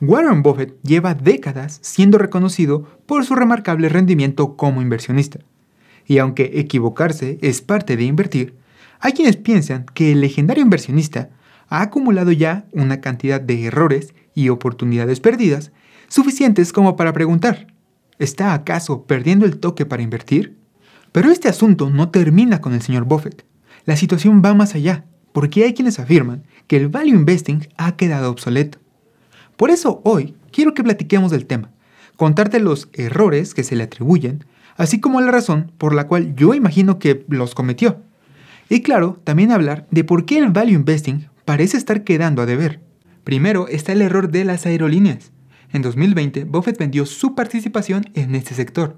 Warren Buffett lleva décadas siendo reconocido por su remarcable rendimiento como inversionista. Y aunque equivocarse es parte de invertir, hay quienes piensan que el legendario inversionista ha acumulado ya una cantidad de errores y oportunidades perdidas suficientes como para preguntar, ¿está acaso perdiendo el toque para invertir? Pero este asunto no termina con el señor Buffett. La situación va más allá, porque hay quienes afirman que el value investing ha quedado obsoleto. Por eso hoy quiero que platiquemos del tema, contarte los errores que se le atribuyen, así como la razón por la cual yo imagino que los cometió. Y claro, también hablar de por qué el value investing parece estar quedando a deber. Primero está el error de las aerolíneas. En 2020, Buffett vendió su participación en este sector.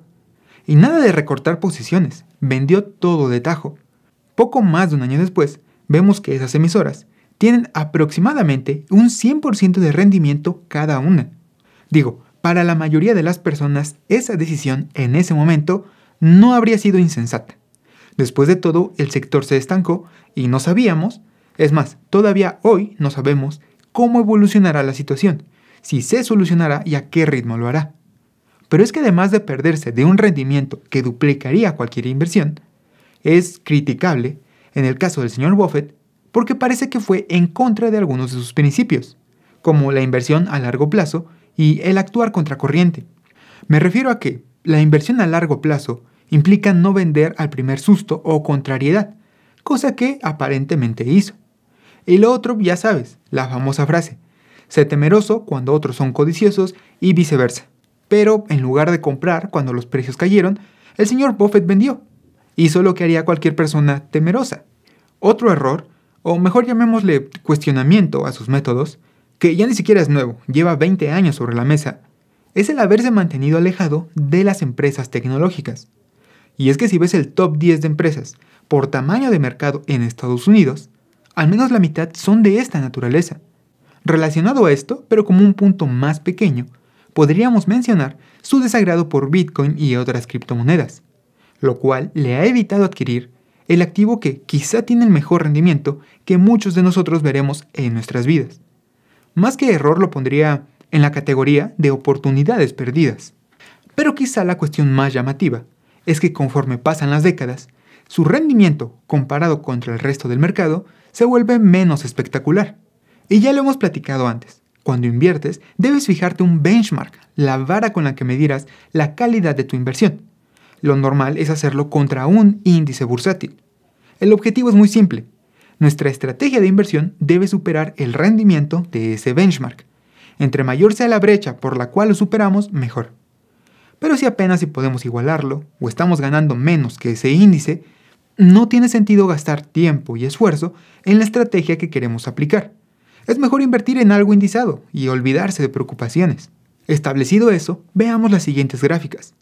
Y nada de recortar posiciones, vendió todo de tajo. Poco más de un año después, vemos que esas emisoras tienen aproximadamente un 100% de rendimiento cada una. Digo, para la mayoría de las personas esa decisión en ese momento no habría sido insensata. Después de todo, el sector se estancó y no sabíamos, es más, todavía hoy no sabemos cómo evolucionará la situación, si se solucionará y a qué ritmo lo hará. Pero es que además de perderse de un rendimiento que duplicaría cualquier inversión, es criticable, en el caso del señor Buffett, porque parece que fue en contra de algunos de sus principios, como la inversión a largo plazo y el actuar contracorriente. Me refiero a que la inversión a largo plazo implica no vender al primer susto o contrariedad, cosa que aparentemente hizo. Y lo otro, ya sabes, la famosa frase, sé temeroso cuando otros son codiciosos y viceversa. Pero en lugar de comprar cuando los precios cayeron, el señor Buffett vendió. Hizo lo que haría cualquier persona temerosa. Otro error o mejor llamémosle cuestionamiento a sus métodos, que ya ni siquiera es nuevo, lleva 20 años sobre la mesa, es el haberse mantenido alejado de las empresas tecnológicas. Y es que si ves el top 10 de empresas por tamaño de mercado en Estados Unidos, al menos la mitad son de esta naturaleza. Relacionado a esto, pero como un punto más pequeño, podríamos mencionar su desagrado por Bitcoin y otras criptomonedas, lo cual le ha evitado adquirir el activo que quizá tiene el mejor rendimiento que muchos de nosotros veremos en nuestras vidas. Más que error lo pondría en la categoría de oportunidades perdidas. Pero quizá la cuestión más llamativa es que conforme pasan las décadas, su rendimiento comparado contra el resto del mercado se vuelve menos espectacular. Y ya lo hemos platicado antes. Cuando inviertes, debes fijarte un benchmark, la vara con la que medirás la calidad de tu inversión. Lo normal es hacerlo contra un índice bursátil. El objetivo es muy simple. Nuestra estrategia de inversión debe superar el rendimiento de ese benchmark. Entre mayor sea la brecha por la cual lo superamos, mejor. Pero si apenas si podemos igualarlo o estamos ganando menos que ese índice, no tiene sentido gastar tiempo y esfuerzo en la estrategia que queremos aplicar. Es mejor invertir en algo indizado y olvidarse de preocupaciones. Establecido eso, veamos las siguientes gráficas.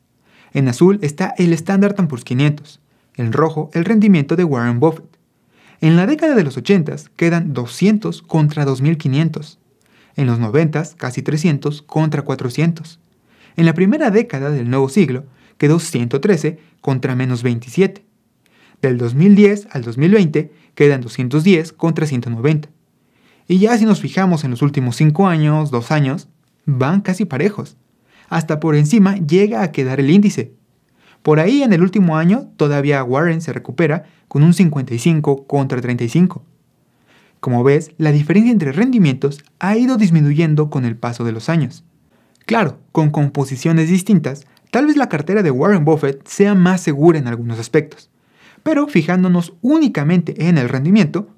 En azul está el estándar S&P 500, en rojo el rendimiento de Warren Buffett. En la década de los 80 s quedan 200 contra 2500. En los 90 casi 300 contra 400. En la primera década del nuevo siglo quedó 113 contra menos 27. Del 2010 al 2020 quedan 210 contra 190. Y ya si nos fijamos en los últimos 5 años, 2 años, van casi parejos hasta por encima llega a quedar el índice. Por ahí en el último año todavía Warren se recupera con un 55 contra 35. Como ves, la diferencia entre rendimientos ha ido disminuyendo con el paso de los años. Claro, con composiciones distintas, tal vez la cartera de Warren Buffett sea más segura en algunos aspectos. Pero fijándonos únicamente en el rendimiento,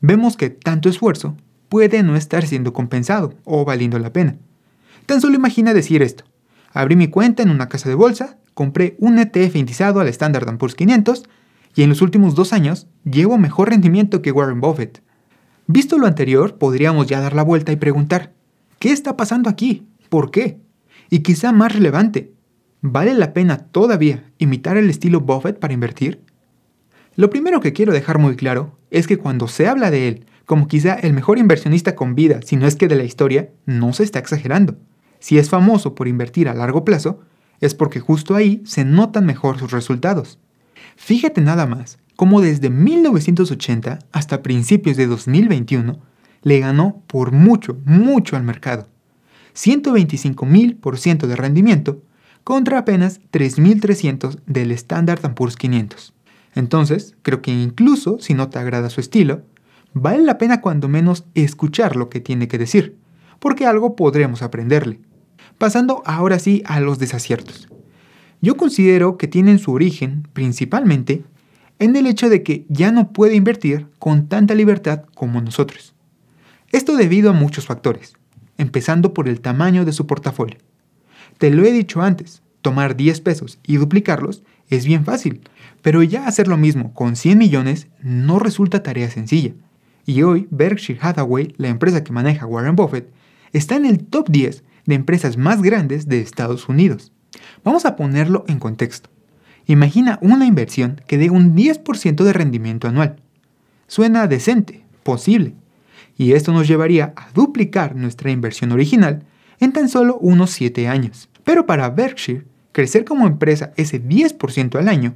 vemos que tanto esfuerzo puede no estar siendo compensado o valiendo la pena. Tan solo imagina decir esto. Abrí mi cuenta en una casa de bolsa, compré un ETF indizado al Standard Poor's 500 y en los últimos dos años llevo mejor rendimiento que Warren Buffett. Visto lo anterior, podríamos ya dar la vuelta y preguntar, ¿qué está pasando aquí? ¿Por qué? Y quizá más relevante, ¿vale la pena todavía imitar el estilo Buffett para invertir? Lo primero que quiero dejar muy claro es que cuando se habla de él como quizá el mejor inversionista con vida, si no es que de la historia, no se está exagerando si es famoso por invertir a largo plazo, es porque justo ahí se notan mejor sus resultados. Fíjate nada más cómo desde 1980 hasta principios de 2021 le ganó por mucho, mucho al mercado. 125.000% de rendimiento contra apenas 3.300 del estándar Poor's 500. Entonces, creo que incluso si no te agrada su estilo, vale la pena cuando menos escuchar lo que tiene que decir, porque algo podremos aprenderle. Pasando ahora sí a los desaciertos. Yo considero que tienen su origen principalmente en el hecho de que ya no puede invertir con tanta libertad como nosotros. Esto debido a muchos factores, empezando por el tamaño de su portafolio. Te lo he dicho antes, tomar 10 pesos y duplicarlos es bien fácil, pero ya hacer lo mismo con 100 millones no resulta tarea sencilla. Y hoy Berkshire Hathaway, la empresa que maneja Warren Buffett, está en el top 10 de empresas más grandes de Estados Unidos. Vamos a ponerlo en contexto. Imagina una inversión que dé un 10% de rendimiento anual. Suena decente, posible, y esto nos llevaría a duplicar nuestra inversión original en tan solo unos 7 años. Pero para Berkshire, crecer como empresa ese 10% al año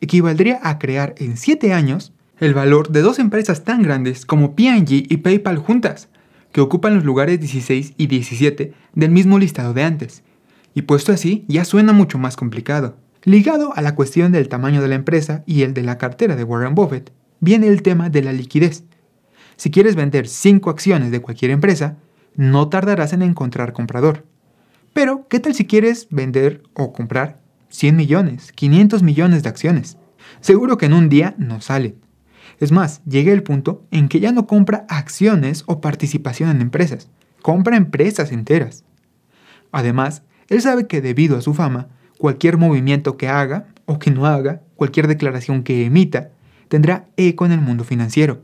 equivaldría a crear en 7 años el valor de dos empresas tan grandes como P&G y PayPal juntas, que ocupan los lugares 16 y 17 del mismo listado de antes, y puesto así ya suena mucho más complicado. Ligado a la cuestión del tamaño de la empresa y el de la cartera de Warren Buffett, viene el tema de la liquidez. Si quieres vender 5 acciones de cualquier empresa, no tardarás en encontrar comprador. Pero, ¿qué tal si quieres vender o comprar 100 millones, 500 millones de acciones? Seguro que en un día no sale. Es más, llega el punto en que ya no compra acciones o participación en empresas, compra empresas enteras. Además, él sabe que debido a su fama, cualquier movimiento que haga o que no haga, cualquier declaración que emita, tendrá eco en el mundo financiero.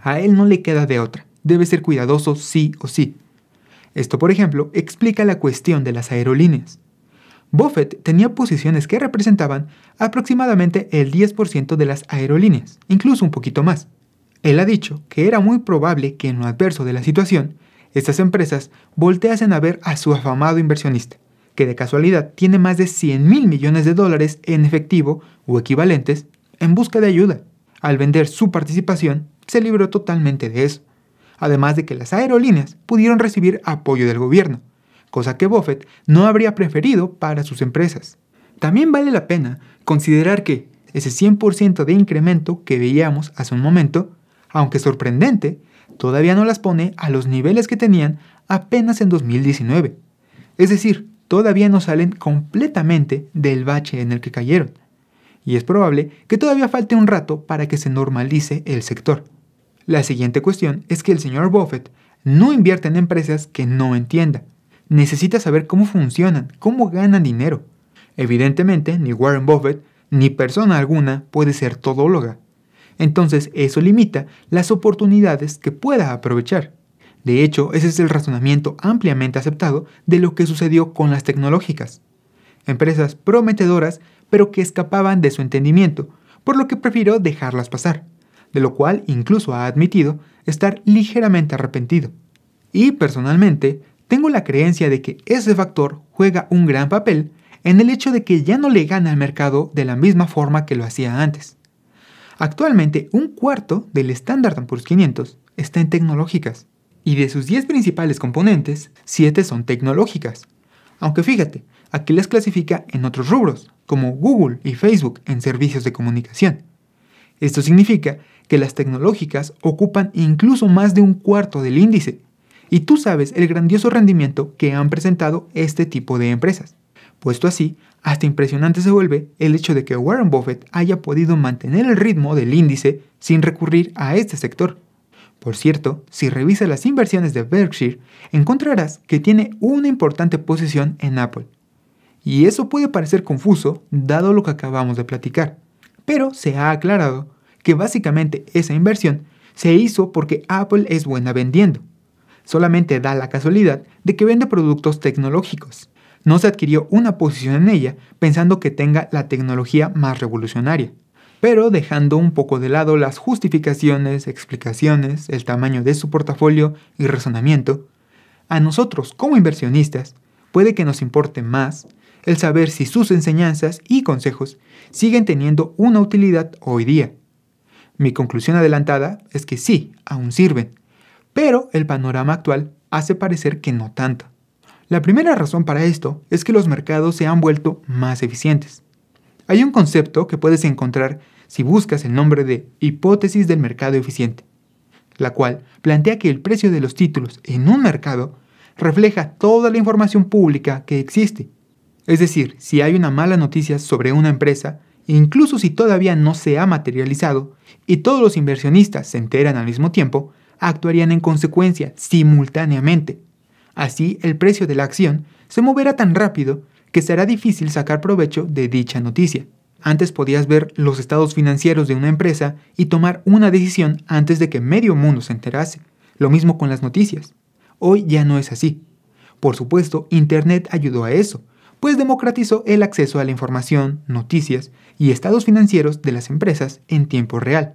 A él no le queda de otra, debe ser cuidadoso sí o sí. Esto, por ejemplo, explica la cuestión de las aerolíneas. Buffett tenía posiciones que representaban aproximadamente el 10% de las aerolíneas, incluso un poquito más. Él ha dicho que era muy probable que en lo adverso de la situación, estas empresas volteasen a ver a su afamado inversionista, que de casualidad tiene más de 100 mil millones de dólares en efectivo o equivalentes en busca de ayuda. Al vender su participación, se libró totalmente de eso, además de que las aerolíneas pudieron recibir apoyo del gobierno, cosa que Buffett no habría preferido para sus empresas. También vale la pena considerar que ese 100% de incremento que veíamos hace un momento, aunque sorprendente, todavía no las pone a los niveles que tenían apenas en 2019. Es decir, todavía no salen completamente del bache en el que cayeron. Y es probable que todavía falte un rato para que se normalice el sector. La siguiente cuestión es que el señor Buffett no invierte en empresas que no entienda, necesita saber cómo funcionan, cómo ganan dinero. Evidentemente, ni Warren Buffett, ni persona alguna puede ser todóloga. Entonces, eso limita las oportunidades que pueda aprovechar. De hecho, ese es el razonamiento ampliamente aceptado de lo que sucedió con las tecnológicas. Empresas prometedoras, pero que escapaban de su entendimiento, por lo que prefirió dejarlas pasar, de lo cual incluso ha admitido estar ligeramente arrepentido. Y personalmente, tengo la creencia de que ese factor juega un gran papel en el hecho de que ya no le gana al mercado de la misma forma que lo hacía antes. Actualmente, un cuarto del estándar Poor's 500 está en tecnológicas, y de sus 10 principales componentes, 7 son tecnológicas. Aunque fíjate, aquí las clasifica en otros rubros, como Google y Facebook en servicios de comunicación. Esto significa que las tecnológicas ocupan incluso más de un cuarto del índice, y tú sabes el grandioso rendimiento que han presentado este tipo de empresas. Puesto así, hasta impresionante se vuelve el hecho de que Warren Buffett haya podido mantener el ritmo del índice sin recurrir a este sector. Por cierto, si revisas las inversiones de Berkshire, encontrarás que tiene una importante posición en Apple. Y eso puede parecer confuso dado lo que acabamos de platicar, pero se ha aclarado que básicamente esa inversión se hizo porque Apple es buena vendiendo Solamente da la casualidad de que vende productos tecnológicos. No se adquirió una posición en ella pensando que tenga la tecnología más revolucionaria, pero dejando un poco de lado las justificaciones, explicaciones, el tamaño de su portafolio y razonamiento, a nosotros como inversionistas puede que nos importe más el saber si sus enseñanzas y consejos siguen teniendo una utilidad hoy día. Mi conclusión adelantada es que sí, aún sirven, pero el panorama actual hace parecer que no tanto. La primera razón para esto es que los mercados se han vuelto más eficientes. Hay un concepto que puedes encontrar si buscas el nombre de hipótesis del mercado eficiente, la cual plantea que el precio de los títulos en un mercado refleja toda la información pública que existe. Es decir, si hay una mala noticia sobre una empresa, incluso si todavía no se ha materializado y todos los inversionistas se enteran al mismo tiempo, actuarían en consecuencia simultáneamente. Así, el precio de la acción se moverá tan rápido que será difícil sacar provecho de dicha noticia. Antes podías ver los estados financieros de una empresa y tomar una decisión antes de que medio mundo se enterase. Lo mismo con las noticias. Hoy ya no es así. Por supuesto, Internet ayudó a eso, pues democratizó el acceso a la información, noticias y estados financieros de las empresas en tiempo real.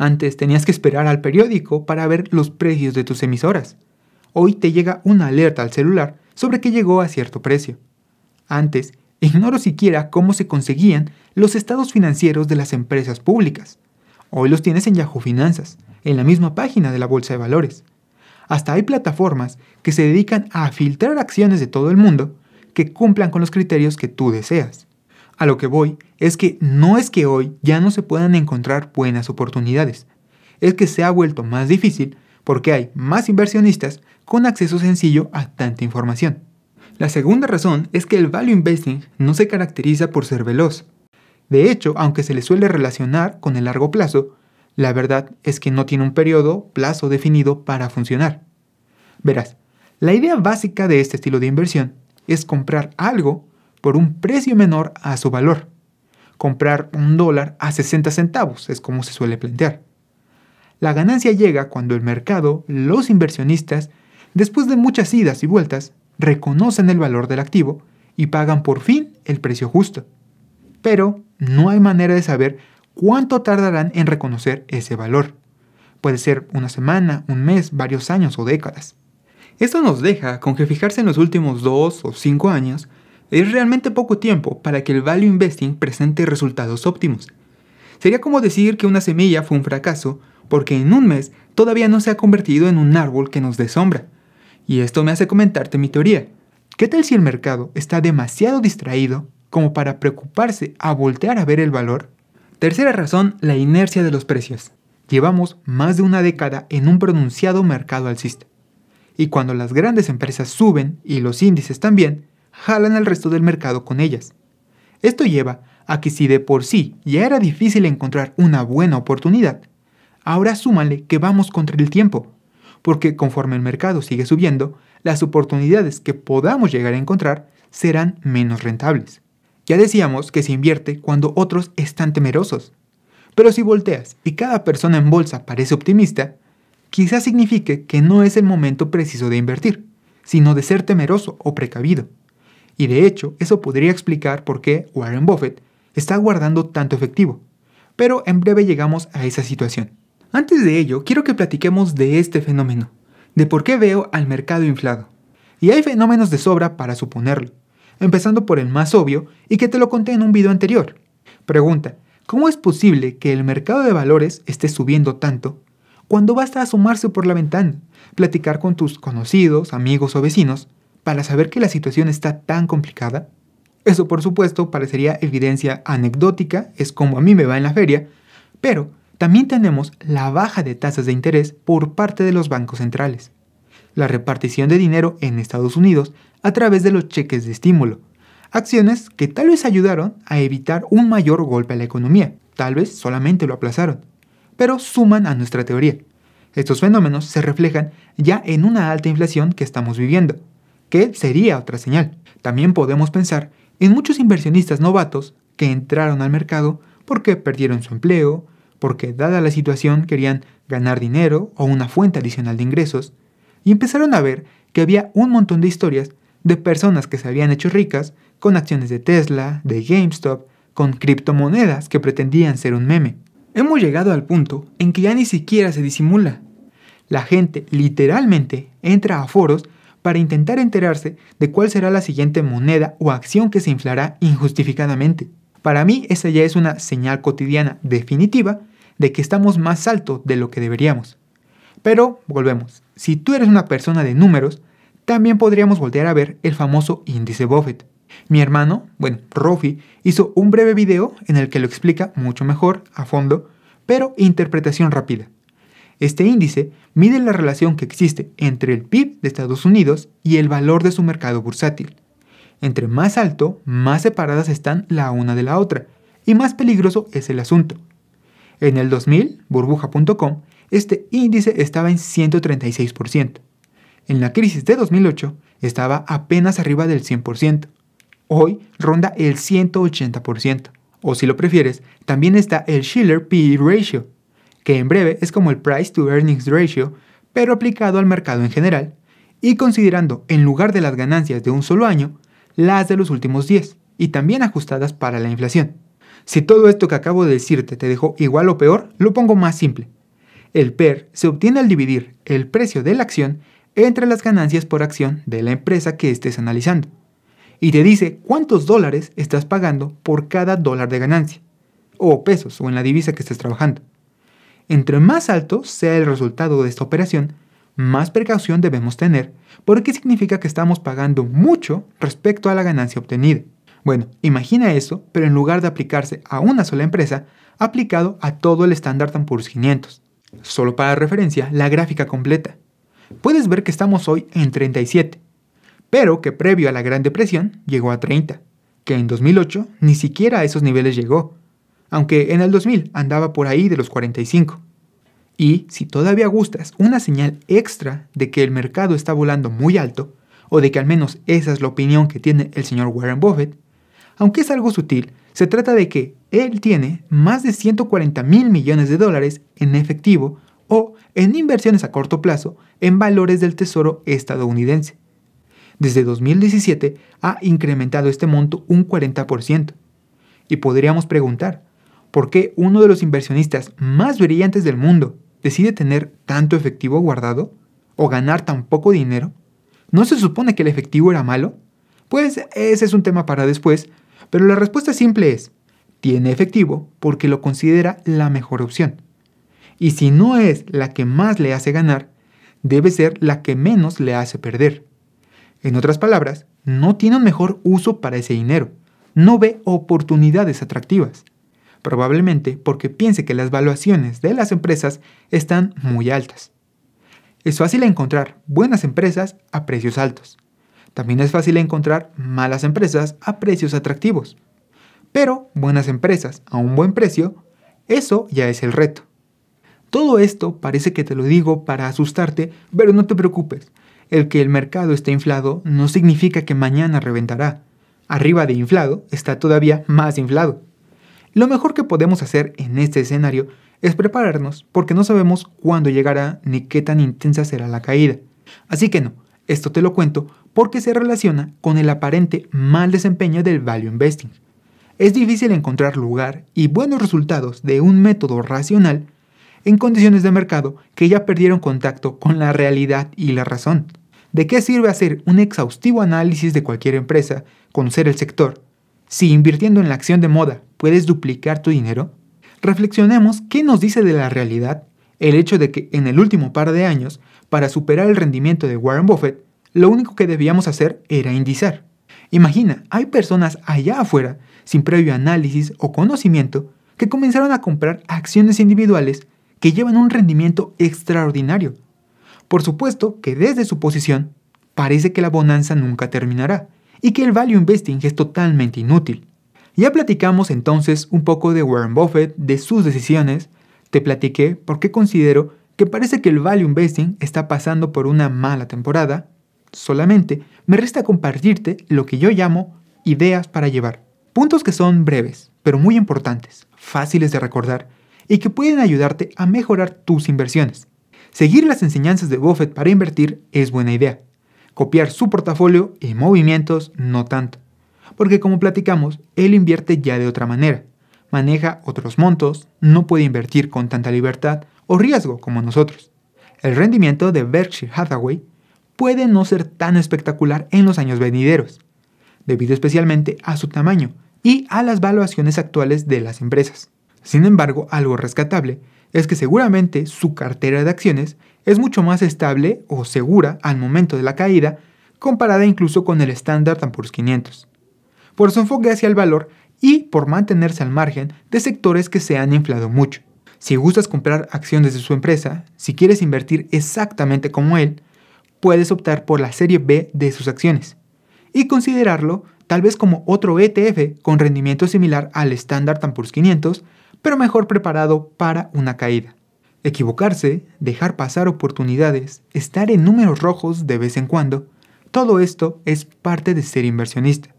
Antes tenías que esperar al periódico para ver los precios de tus emisoras. Hoy te llega una alerta al celular sobre que llegó a cierto precio. Antes, ignoro siquiera cómo se conseguían los estados financieros de las empresas públicas. Hoy los tienes en Yahoo Finanzas, en la misma página de la Bolsa de Valores. Hasta hay plataformas que se dedican a filtrar acciones de todo el mundo que cumplan con los criterios que tú deseas. A lo que voy es que no es que hoy ya no se puedan encontrar buenas oportunidades, es que se ha vuelto más difícil porque hay más inversionistas con acceso sencillo a tanta información. La segunda razón es que el value investing no se caracteriza por ser veloz. De hecho, aunque se le suele relacionar con el largo plazo, la verdad es que no tiene un periodo, plazo definido para funcionar. Verás, la idea básica de este estilo de inversión es comprar algo por un precio menor a su valor. Comprar un dólar a 60 centavos es como se suele plantear. La ganancia llega cuando el mercado, los inversionistas, después de muchas idas y vueltas, reconocen el valor del activo y pagan por fin el precio justo. Pero no hay manera de saber cuánto tardarán en reconocer ese valor. Puede ser una semana, un mes, varios años o décadas. Esto nos deja con que fijarse en los últimos dos o cinco años es realmente poco tiempo para que el value investing presente resultados óptimos. Sería como decir que una semilla fue un fracaso porque en un mes todavía no se ha convertido en un árbol que nos dé sombra. Y esto me hace comentarte mi teoría. ¿Qué tal si el mercado está demasiado distraído como para preocuparse a voltear a ver el valor? Tercera razón, la inercia de los precios. Llevamos más de una década en un pronunciado mercado alcista. Y cuando las grandes empresas suben y los índices también, jalan al resto del mercado con ellas. Esto lleva a que si de por sí ya era difícil encontrar una buena oportunidad, ahora súmale que vamos contra el tiempo, porque conforme el mercado sigue subiendo, las oportunidades que podamos llegar a encontrar serán menos rentables. Ya decíamos que se invierte cuando otros están temerosos. Pero si volteas y cada persona en bolsa parece optimista, quizás signifique que no es el momento preciso de invertir, sino de ser temeroso o precavido. Y de hecho, eso podría explicar por qué Warren Buffett está guardando tanto efectivo. Pero en breve llegamos a esa situación. Antes de ello, quiero que platiquemos de este fenómeno, de por qué veo al mercado inflado. Y hay fenómenos de sobra para suponerlo, empezando por el más obvio y que te lo conté en un video anterior. Pregunta, ¿cómo es posible que el mercado de valores esté subiendo tanto cuando basta asomarse por la ventana, platicar con tus conocidos, amigos o vecinos para saber que la situación está tan complicada? Eso por supuesto parecería evidencia anecdótica, es como a mí me va en la feria, pero también tenemos la baja de tasas de interés por parte de los bancos centrales, la repartición de dinero en Estados Unidos a través de los cheques de estímulo, acciones que tal vez ayudaron a evitar un mayor golpe a la economía, tal vez solamente lo aplazaron, pero suman a nuestra teoría. Estos fenómenos se reflejan ya en una alta inflación que estamos viviendo, que sería otra señal. También podemos pensar en muchos inversionistas novatos que entraron al mercado porque perdieron su empleo, porque dada la situación querían ganar dinero o una fuente adicional de ingresos, y empezaron a ver que había un montón de historias de personas que se habían hecho ricas con acciones de Tesla, de GameStop, con criptomonedas que pretendían ser un meme. Hemos llegado al punto en que ya ni siquiera se disimula. La gente literalmente entra a foros para intentar enterarse de cuál será la siguiente moneda o acción que se inflará injustificadamente. Para mí esa ya es una señal cotidiana definitiva de que estamos más alto de lo que deberíamos. Pero volvemos, si tú eres una persona de números, también podríamos voltear a ver el famoso índice Buffett. Mi hermano, bueno, Rofi, hizo un breve video en el que lo explica mucho mejor, a fondo, pero interpretación rápida. Este índice mide la relación que existe entre el PIB de Estados Unidos y el valor de su mercado bursátil. Entre más alto, más separadas están la una de la otra, y más peligroso es el asunto. En el 2000, burbuja.com, este índice estaba en 136%. En la crisis de 2008 estaba apenas arriba del 100%. Hoy ronda el 180%. O si lo prefieres, también está el Schiller PE Ratio, que en breve es como el Price to Earnings Ratio, pero aplicado al mercado en general, y considerando en lugar de las ganancias de un solo año, las de los últimos 10, y también ajustadas para la inflación. Si todo esto que acabo de decirte te dejó igual o peor, lo pongo más simple. El PER se obtiene al dividir el precio de la acción entre las ganancias por acción de la empresa que estés analizando, y te dice cuántos dólares estás pagando por cada dólar de ganancia, o pesos, o en la divisa que estés trabajando. Entre más alto sea el resultado de esta operación, más precaución debemos tener, porque significa que estamos pagando mucho respecto a la ganancia obtenida. Bueno, imagina eso, pero en lugar de aplicarse a una sola empresa, aplicado a todo el estándar Poor's 500. Solo para referencia, la gráfica completa. Puedes ver que estamos hoy en 37, pero que previo a la Gran Depresión llegó a 30, que en 2008 ni siquiera a esos niveles llegó, aunque en el 2000 andaba por ahí de los 45. Y si todavía gustas una señal extra de que el mercado está volando muy alto, o de que al menos esa es la opinión que tiene el señor Warren Buffett, aunque es algo sutil, se trata de que él tiene más de 140 mil millones de dólares en efectivo o en inversiones a corto plazo en valores del Tesoro estadounidense. Desde 2017 ha incrementado este monto un 40%. Y podríamos preguntar, por qué uno de los inversionistas más brillantes del mundo decide tener tanto efectivo guardado o ganar tan poco dinero? ¿No se supone que el efectivo era malo? Pues ese es un tema para después, pero la respuesta simple es, tiene efectivo porque lo considera la mejor opción. Y si no es la que más le hace ganar, debe ser la que menos le hace perder. En otras palabras, no tiene un mejor uso para ese dinero, no ve oportunidades atractivas probablemente porque piense que las valuaciones de las empresas están muy altas. Es fácil encontrar buenas empresas a precios altos. También es fácil encontrar malas empresas a precios atractivos. Pero buenas empresas a un buen precio, eso ya es el reto. Todo esto parece que te lo digo para asustarte, pero no te preocupes. El que el mercado esté inflado no significa que mañana reventará. Arriba de inflado está todavía más inflado. Lo mejor que podemos hacer en este escenario es prepararnos porque no sabemos cuándo llegará ni qué tan intensa será la caída. Así que no, esto te lo cuento porque se relaciona con el aparente mal desempeño del value investing. Es difícil encontrar lugar y buenos resultados de un método racional en condiciones de mercado que ya perdieron contacto con la realidad y la razón. ¿De qué sirve hacer un exhaustivo análisis de cualquier empresa, conocer el sector si invirtiendo en la acción de moda puedes duplicar tu dinero, reflexionemos qué nos dice de la realidad el hecho de que en el último par de años, para superar el rendimiento de Warren Buffett, lo único que debíamos hacer era indizar. Imagina, hay personas allá afuera, sin previo análisis o conocimiento, que comenzaron a comprar acciones individuales que llevan un rendimiento extraordinario. Por supuesto que desde su posición, parece que la bonanza nunca terminará y que el value investing es totalmente inútil. Ya platicamos entonces un poco de Warren Buffett, de sus decisiones, te platiqué por qué considero que parece que el value investing está pasando por una mala temporada, solamente me resta compartirte lo que yo llamo ideas para llevar. Puntos que son breves, pero muy importantes, fáciles de recordar y que pueden ayudarte a mejorar tus inversiones. Seguir las enseñanzas de Buffett para invertir es buena idea, copiar su portafolio y movimientos no tanto, porque como platicamos, él invierte ya de otra manera, maneja otros montos, no puede invertir con tanta libertad o riesgo como nosotros. El rendimiento de Berkshire Hathaway puede no ser tan espectacular en los años venideros, debido especialmente a su tamaño y a las valuaciones actuales de las empresas. Sin embargo, algo rescatable es que seguramente su cartera de acciones es mucho más estable o segura al momento de la caída, comparada incluso con el estándar Poor's 500, por su enfoque hacia el valor y por mantenerse al margen de sectores que se han inflado mucho. Si gustas comprar acciones de su empresa, si quieres invertir exactamente como él, puedes optar por la serie B de sus acciones y considerarlo tal vez como otro ETF con rendimiento similar al estándar Poor's 500, pero mejor preparado para una caída. Equivocarse, dejar pasar oportunidades, estar en números rojos de vez en cuando, todo esto es parte de ser inversionista.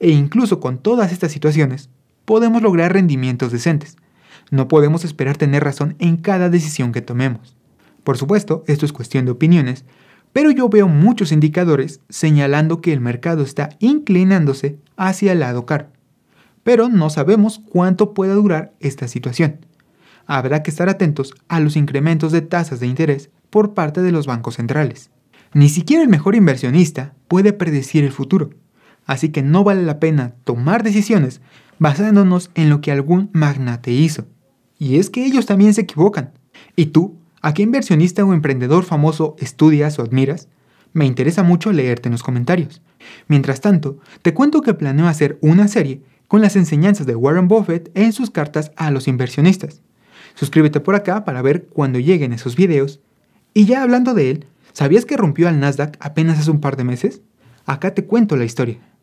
E incluso con todas estas situaciones, podemos lograr rendimientos decentes. No podemos esperar tener razón en cada decisión que tomemos. Por supuesto, esto es cuestión de opiniones, pero yo veo muchos indicadores señalando que el mercado está inclinándose hacia el lado Pero no sabemos cuánto pueda durar esta situación habrá que estar atentos a los incrementos de tasas de interés por parte de los bancos centrales. Ni siquiera el mejor inversionista puede predecir el futuro, así que no vale la pena tomar decisiones basándonos en lo que algún magnate hizo. Y es que ellos también se equivocan. ¿Y tú, a qué inversionista o emprendedor famoso estudias o admiras? Me interesa mucho leerte en los comentarios. Mientras tanto, te cuento que planeo hacer una serie con las enseñanzas de Warren Buffett en sus cartas a los inversionistas. Suscríbete por acá para ver cuando lleguen esos videos. Y ya hablando de él, ¿sabías que rompió al Nasdaq apenas hace un par de meses? Acá te cuento la historia.